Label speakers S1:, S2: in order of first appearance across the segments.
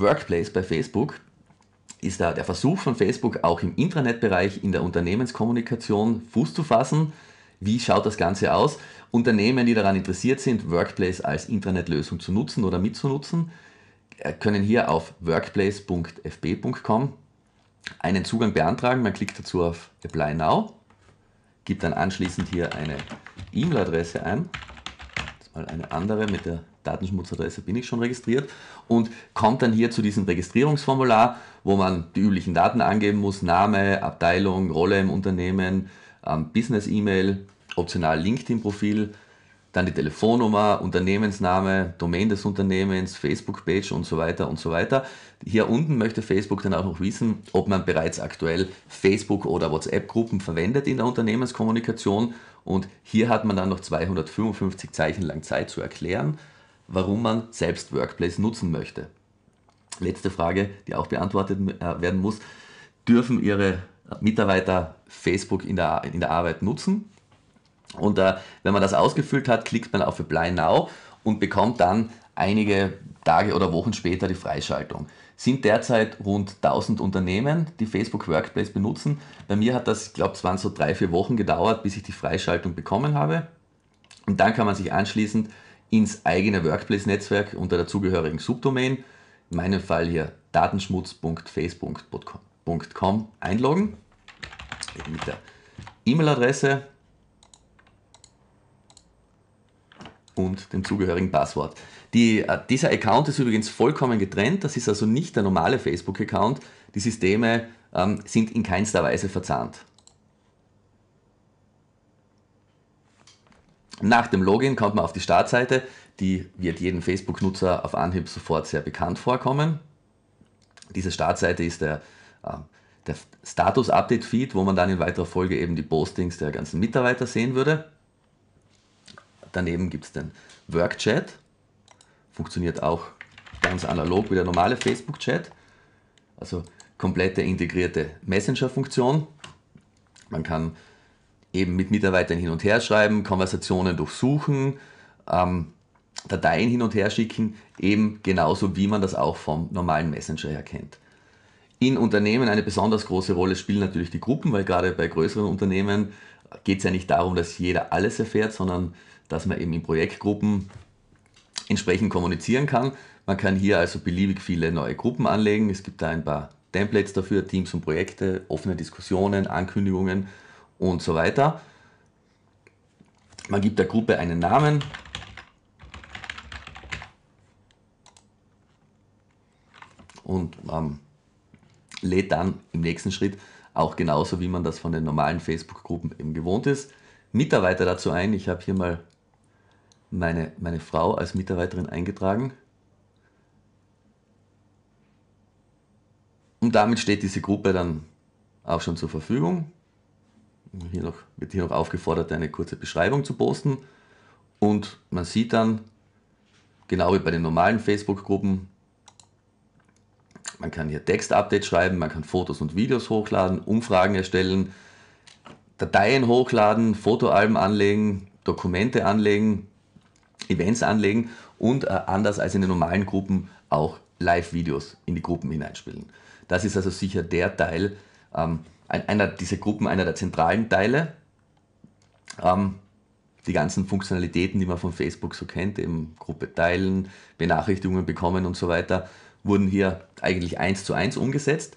S1: Workplace bei Facebook ist da der Versuch von Facebook auch im Intranet-Bereich in der Unternehmenskommunikation Fuß zu fassen. Wie schaut das Ganze aus? Unternehmen, die daran interessiert sind, Workplace als Intranet-Lösung zu nutzen oder mitzunutzen, äh, können hier auf workplace.fb.com einen Zugang beantragen. Man klickt dazu auf Apply Now, gibt dann anschließend hier eine E-Mail-Adresse ein. Jetzt mal eine andere mit der Datenschmutzadresse bin ich schon registriert und kommt dann hier zu diesem Registrierungsformular, wo man die üblichen Daten angeben muss, Name, Abteilung, Rolle im Unternehmen, ähm, Business-E-Mail, optional LinkedIn-Profil, dann die Telefonnummer, Unternehmensname, Domain des Unternehmens, Facebook-Page und so weiter und so weiter. Hier unten möchte Facebook dann auch noch wissen, ob man bereits aktuell Facebook- oder WhatsApp-Gruppen verwendet in der Unternehmenskommunikation. Und hier hat man dann noch 255 Zeichen lang Zeit zu erklären warum man selbst Workplace nutzen möchte. Letzte Frage, die auch beantwortet äh, werden muss. Dürfen Ihre Mitarbeiter Facebook in der, in der Arbeit nutzen? Und äh, wenn man das ausgefüllt hat, klickt man auf Apply Now und bekommt dann einige Tage oder Wochen später die Freischaltung. Sind derzeit rund 1000 Unternehmen, die Facebook Workplace benutzen. Bei mir hat das, ich glaube, es waren so drei, vier Wochen gedauert, bis ich die Freischaltung bekommen habe. Und dann kann man sich anschließend ins eigene Workplace-Netzwerk unter der zugehörigen Subdomain, in meinem Fall hier datenschmutz.facebook.com einloggen mit der E-Mail-Adresse und dem zugehörigen Passwort. Die, äh, dieser Account ist übrigens vollkommen getrennt, das ist also nicht der normale Facebook-Account. Die Systeme ähm, sind in keinster Weise verzahnt. Nach dem Login kommt man auf die Startseite, die wird jedem Facebook-Nutzer auf Anhieb sofort sehr bekannt vorkommen. Diese Startseite ist der, ähm, der Status-Update-Feed, wo man dann in weiterer Folge eben die Postings der ganzen Mitarbeiter sehen würde. Daneben gibt es den Work-Chat, funktioniert auch ganz analog wie der normale Facebook-Chat, also komplette integrierte Messenger-Funktion. Man kann eben mit Mitarbeitern hin und her schreiben, Konversationen durchsuchen, ähm, Dateien hin und her schicken, eben genauso wie man das auch vom normalen Messenger her kennt. In Unternehmen eine besonders große Rolle spielen natürlich die Gruppen, weil gerade bei größeren Unternehmen geht es ja nicht darum, dass jeder alles erfährt, sondern dass man eben in Projektgruppen entsprechend kommunizieren kann. Man kann hier also beliebig viele neue Gruppen anlegen. Es gibt da ein paar Templates dafür, Teams und Projekte, offene Diskussionen, Ankündigungen und so weiter. Man gibt der Gruppe einen Namen. Und ähm, lädt dann im nächsten Schritt auch genauso, wie man das von den normalen Facebook-Gruppen eben gewohnt ist, Mitarbeiter dazu ein. Ich habe hier mal meine, meine Frau als Mitarbeiterin eingetragen. Und damit steht diese Gruppe dann auch schon zur Verfügung hier noch, wird hier noch aufgefordert, eine kurze Beschreibung zu posten. Und man sieht dann, genau wie bei den normalen Facebook-Gruppen, man kann hier Textupdates schreiben, man kann Fotos und Videos hochladen, Umfragen erstellen, Dateien hochladen, Fotoalben anlegen, Dokumente anlegen, Events anlegen und äh, anders als in den normalen Gruppen auch Live-Videos in die Gruppen hineinspielen. Das ist also sicher der Teil, ähm, einer dieser Gruppen, einer der zentralen Teile. Ähm, die ganzen Funktionalitäten, die man von Facebook so kennt, eben Gruppe teilen, Benachrichtigungen bekommen und so weiter, wurden hier eigentlich eins zu eins umgesetzt.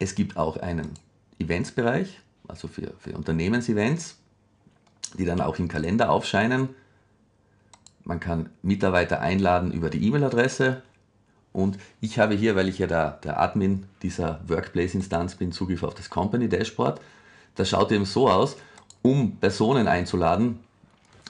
S1: Es gibt auch einen Eventsbereich, also für, für Unternehmensevents, die dann auch im Kalender aufscheinen. Man kann Mitarbeiter einladen über die E-Mail-Adresse und ich habe hier, weil ich ja der, der Admin dieser Workplace-Instanz bin, Zugriff auf das Company Dashboard. Das schaut eben so aus, um Personen einzuladen,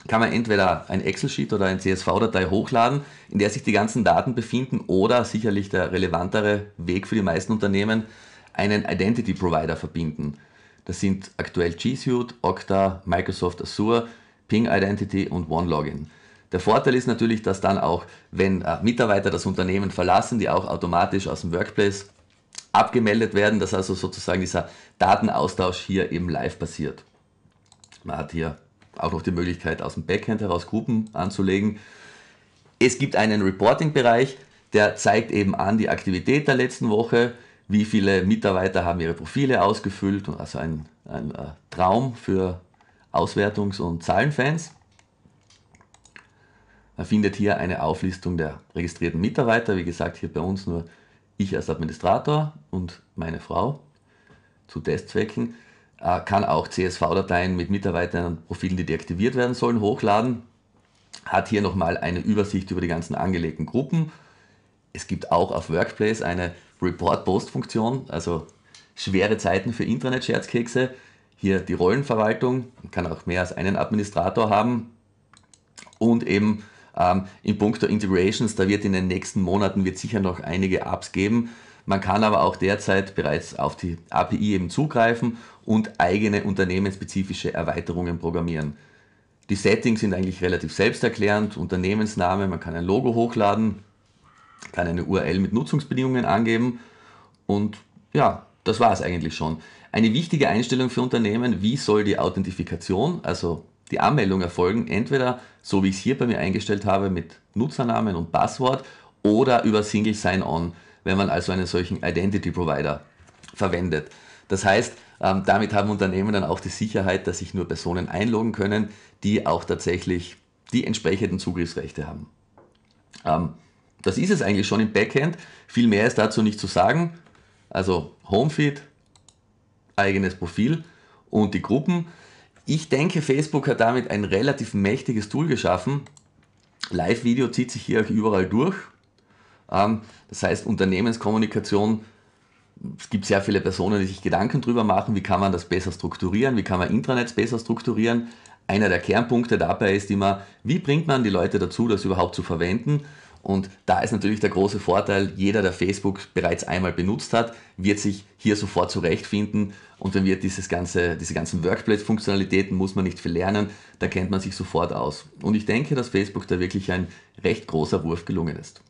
S1: kann man entweder ein Excel-Sheet oder ein CSV-Datei hochladen, in der sich die ganzen Daten befinden oder sicherlich der relevantere Weg für die meisten Unternehmen, einen Identity Provider verbinden. Das sind aktuell G Suite, Okta, Microsoft Azure, Ping Identity und OneLogin. Der Vorteil ist natürlich, dass dann auch, wenn äh, Mitarbeiter das Unternehmen verlassen, die auch automatisch aus dem Workplace abgemeldet werden, dass also sozusagen dieser Datenaustausch hier eben live passiert. Man hat hier auch noch die Möglichkeit, aus dem Backend heraus Gruppen anzulegen. Es gibt einen Reporting-Bereich, der zeigt eben an die Aktivität der letzten Woche, wie viele Mitarbeiter haben ihre Profile ausgefüllt, also ein, ein äh, Traum für Auswertungs- und Zahlenfans. Man findet hier eine Auflistung der registrierten Mitarbeiter. Wie gesagt, hier bei uns nur ich als Administrator und meine Frau zu Testzwecken. Äh, kann auch CSV-Dateien mit Mitarbeitern und Profilen, die deaktiviert werden sollen, hochladen. Hat hier nochmal eine Übersicht über die ganzen angelegten Gruppen. Es gibt auch auf Workplace eine Report-Post-Funktion, also schwere Zeiten für internet scherzkekse Hier die Rollenverwaltung, man kann auch mehr als einen Administrator haben und eben ähm, in puncto Integrations, da wird in den nächsten Monaten wird sicher noch einige Apps geben. Man kann aber auch derzeit bereits auf die API eben zugreifen und eigene unternehmensspezifische Erweiterungen programmieren. Die Settings sind eigentlich relativ selbsterklärend. Unternehmensname, man kann ein Logo hochladen, kann eine URL mit Nutzungsbedingungen angeben und ja, das war es eigentlich schon. Eine wichtige Einstellung für Unternehmen, wie soll die Authentifikation, also die Anmeldung erfolgen, entweder so wie ich es hier bei mir eingestellt habe mit Nutzernamen und Passwort oder über Single Sign-On, wenn man also einen solchen Identity Provider verwendet. Das heißt, ähm, damit haben Unternehmen dann auch die Sicherheit, dass sich nur Personen einloggen können, die auch tatsächlich die entsprechenden Zugriffsrechte haben. Ähm, das ist es eigentlich schon im Backend. Viel mehr ist dazu nicht zu sagen. Also Homefeed, eigenes Profil und die Gruppen. Ich denke, Facebook hat damit ein relativ mächtiges Tool geschaffen. Live-Video zieht sich hier auch überall durch. Ähm, das heißt, Unternehmenskommunikation, es gibt sehr viele Personen, die sich Gedanken darüber machen, wie kann man das besser strukturieren, wie kann man Intranets besser strukturieren. Einer der Kernpunkte dabei ist immer, wie bringt man die Leute dazu, das überhaupt zu verwenden. Und da ist natürlich der große Vorteil, jeder, der Facebook bereits einmal benutzt hat, wird sich hier sofort zurechtfinden und dann wird dieses ganze, diese ganzen Workplace-Funktionalitäten, muss man nicht viel lernen, da kennt man sich sofort aus. Und ich denke, dass Facebook da wirklich ein recht großer Wurf gelungen ist.